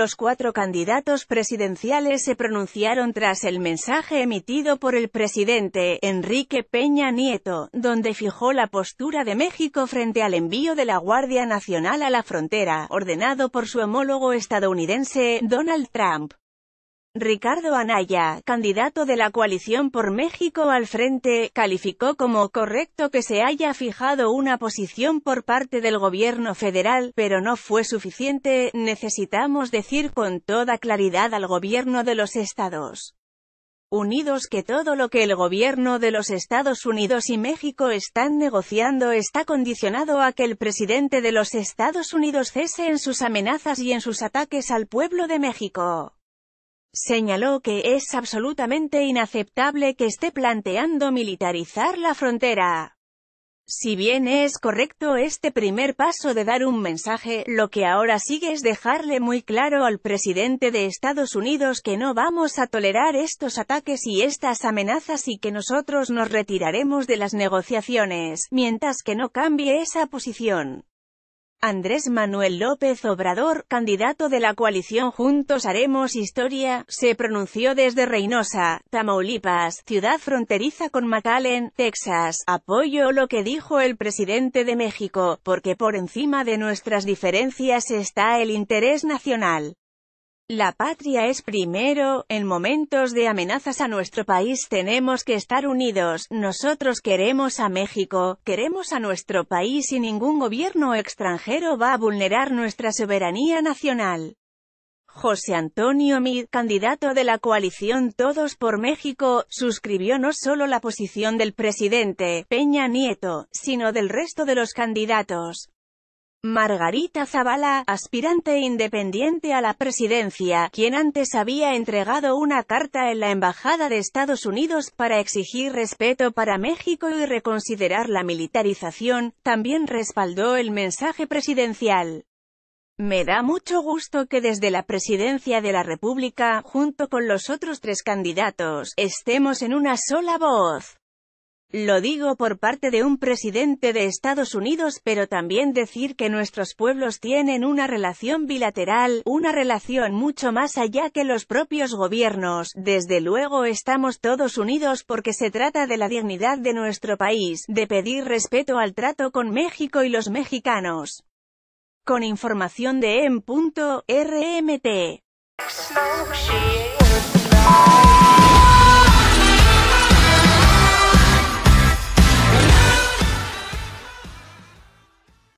Los cuatro candidatos presidenciales se pronunciaron tras el mensaje emitido por el presidente, Enrique Peña Nieto, donde fijó la postura de México frente al envío de la Guardia Nacional a la frontera, ordenado por su homólogo estadounidense, Donald Trump. Ricardo Anaya, candidato de la coalición por México al frente, calificó como correcto que se haya fijado una posición por parte del gobierno federal, pero no fue suficiente, necesitamos decir con toda claridad al gobierno de los estados. Unidos que todo lo que el gobierno de los Estados Unidos y México están negociando está condicionado a que el presidente de los Estados Unidos cese en sus amenazas y en sus ataques al pueblo de México. Señaló que es absolutamente inaceptable que esté planteando militarizar la frontera. Si bien es correcto este primer paso de dar un mensaje, lo que ahora sigue es dejarle muy claro al presidente de Estados Unidos que no vamos a tolerar estos ataques y estas amenazas y que nosotros nos retiraremos de las negociaciones, mientras que no cambie esa posición. Andrés Manuel López Obrador, candidato de la coalición Juntos Haremos Historia, se pronunció desde Reynosa, Tamaulipas, ciudad fronteriza con McAllen, Texas. Apoyo lo que dijo el presidente de México, porque por encima de nuestras diferencias está el interés nacional. La patria es primero, en momentos de amenazas a nuestro país tenemos que estar unidos, nosotros queremos a México, queremos a nuestro país y ningún gobierno extranjero va a vulnerar nuestra soberanía nacional. José Antonio Mid, candidato de la coalición Todos por México, suscribió no solo la posición del presidente, Peña Nieto, sino del resto de los candidatos. Margarita Zavala, aspirante independiente a la presidencia, quien antes había entregado una carta en la Embajada de Estados Unidos para exigir respeto para México y reconsiderar la militarización, también respaldó el mensaje presidencial. Me da mucho gusto que desde la presidencia de la República, junto con los otros tres candidatos, estemos en una sola voz. Lo digo por parte de un presidente de Estados Unidos, pero también decir que nuestros pueblos tienen una relación bilateral, una relación mucho más allá que los propios gobiernos. Desde luego estamos todos unidos porque se trata de la dignidad de nuestro país, de pedir respeto al trato con México y los mexicanos. Con información de en.rmt.